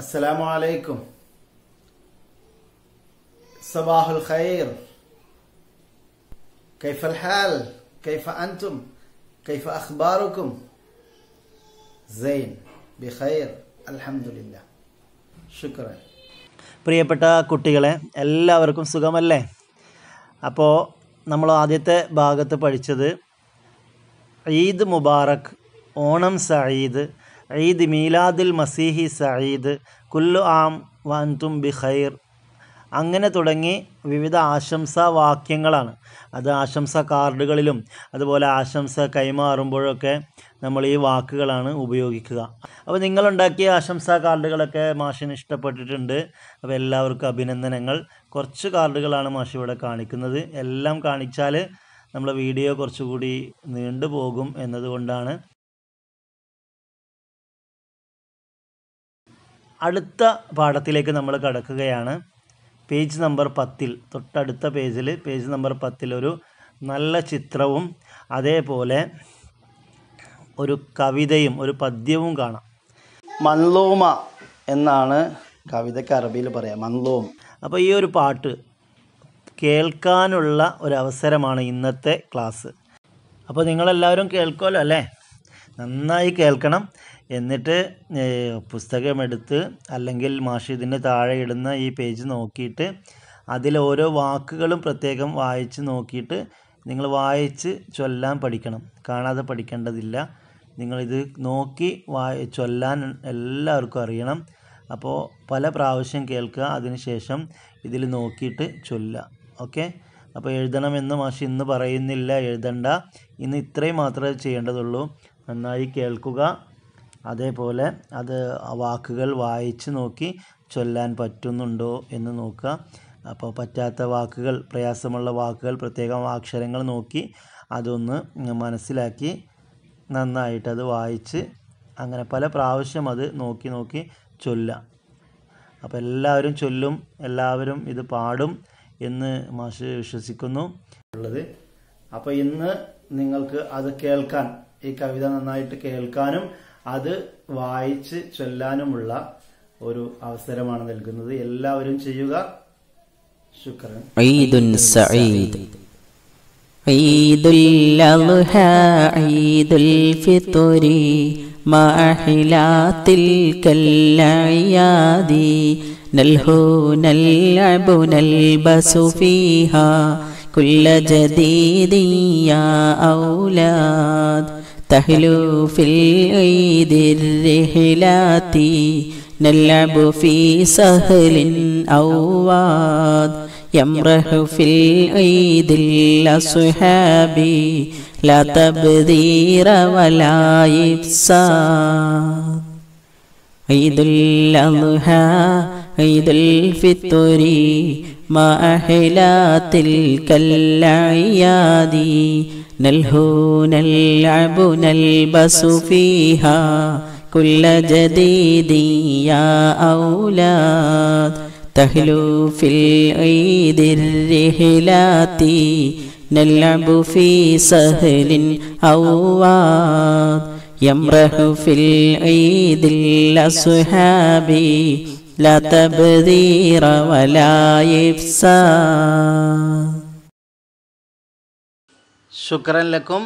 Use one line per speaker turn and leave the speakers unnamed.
അസ്സലാമു അലൈക്കും സബാഹുൽ ഖൈർ കൈഫൽ ഹാൽ കൈഫ അൻതും കൈഫ അഖ്ബാറുക്കും സൈൻ ബി ഖൈർ അൽഹംദുലില്ല ശുക്രൻ പ്രിയപ്പെട്ട കുട്ടികളെ എല്ലാവർക്കും സുഖമല്ലേ അപ്പോൾ നമ്മൾ ആദ്യത്തെ ഭാഗത്ത് പഠിച്ചത് ഈദ് മുബാറക് ഓണം സഈദ് ഈദ് ميلاد മസീഹി سعيد കുല്ലു ആം വൻതും ബിഖൈർ അങ്ങനെ തുടങ്ങി വിവിധ ആശംസാ വാക്യങ്ങളാണ് അത് ആശംസ കാർഡുകളിലും അതുപോലെ ആശംസ കൈമാറുമ്പോഴൊക്കെ നമ്മൾ ഈ വാക്കുകളാണ് ഉപയോഗിക്കുക അപ്പോൾ നിങ്ങളുണ്ടാക്കിയ ആശംസാ കാർഡുകളൊക്കെ മാഷിന് ഇഷ്ടപ്പെട്ടിട്ടുണ്ട് അപ്പോൾ എല്ലാവർക്കും അഭിനന്ദനങ്ങൾ കുറച്ച് കാർഡുകളാണ് മാഷി ഇവിടെ കാണിക്കുന്നത് എല്ലാം കാണിച്ചാൽ നമ്മളെ വീഡിയോ കുറച്ചുകൂടി നീണ്ടുപോകും എന്നതുകൊണ്ടാണ് അടുത്ത പാഠത്തിലേക്ക് നമ്മൾ കടക്കുകയാണ് പേജ് നമ്പർ പത്തിൽ തൊട്ടടുത്ത പേജിൽ പേജ് നമ്പർ ഒരു നല്ല ചിത്രവും അതേപോലെ ഒരു കവിതയും ഒരു പദ്യവും കാണാം മൻലോമ എന്നാണ് കവിതയ്ക്ക് അറബിയിൽ പറയാം മൻലോം അപ്പോൾ ഈ ഒരു പാട്ട് കേൾക്കാനുള്ള ഒരവസരമാണ് ഇന്നത്തെ ക്ലാസ് അപ്പോൾ നിങ്ങളെല്ലാവരും കേൾക്കുമല്ലോ അല്ലേ നന്നായി കേൾക്കണം എന്നിട്ട് പുസ്തകമെടുത്ത് അല്ലെങ്കിൽ മാഷ് ഇതിൻ്റെ താഴെ ഇടുന്ന ഈ പേജ് നോക്കിയിട്ട് അതിൽ ഓരോ വാക്കുകളും പ്രത്യേകം വായിച്ച് നോക്കിയിട്ട് നിങ്ങൾ വായിച്ച് ചൊല്ലാൻ പഠിക്കണം കാണാതെ പഠിക്കേണ്ടതില്ല നിങ്ങളിത് നോക്കി വായി ചൊല്ലാൻ എല്ലാവർക്കും അറിയണം അപ്പോൾ പല പ്രാവശ്യം കേൾക്കുക അതിനുശേഷം ഇതിൽ നോക്കിയിട്ട് ചൊല്ലുക ഓക്കെ അപ്പോൾ എഴുതണമെന്ന് മാഷ് ഇന്ന് പറയുന്നില്ല എഴുതണ്ട ഇന്ന് ഇത്രയും മാത്രമേ ചെയ്യേണ്ടതുള്ളൂ നന്നായി കേൾക്കുക അതേപോലെ അത് വാക്കുകൾ വായിച്ച് നോക്കി ചൊല്ലാൻ പറ്റുന്നുണ്ടോ എന്ന് നോക്കുക അപ്പോൾ പറ്റാത്ത വാക്കുകൾ പ്രയാസമുള്ള വാക്കുകൾ പ്രത്യേകം അക്ഷരങ്ങൾ നോക്കി അതൊന്ന് മനസ്സിലാക്കി നന്നായിട്ട് അത് വായിച്ച് അങ്ങനെ പല പ്രാവശ്യം അത് നോക്കി നോക്കി ചൊല്ലാം അപ്പോൾ എല്ലാവരും ചൊല്ലും എല്ലാവരും ഇത് പാടും എന്ന് മാഷ് വിശ്വസിക്കുന്നു ഉള്ളത് അപ്പോൾ ഇന്ന് നിങ്ങൾക്ക് അത് കേൾക്കാൻ ഈ കവിത നന്നായിട്ട് കേൾക്കാനും അത് വായിച്ച് ചൊല്ലാനുമുള്ള ഒരു അവസരമാണ് നൽകുന്നത് എല്ലാവരും ചെയ്യുക ശുക്രൻ
ഈദുൽ അദ്ഹ ഈദുൽ ഫിത്രി മാഹിലാത്തിൽ കല്ലയാദി نلهون اللعب نلبس فيها كل جديد يا أولاد تهلو في العيد الرحلات نلعب في سهل أو واد يمرح في العيد الأصحاب لا تبذير ولا إفساد عيد الأضحى عيد الفطر ما أحلى تلك الأعياد نلهو نلعب نلبس فيها كل جديد يا أولاد تهلو في العيد الرحلات نلعب في سهل أواد يمرح في العيد الأصحاب لا تبذير ولا إفساد
ശുക്രൻ ലക്കും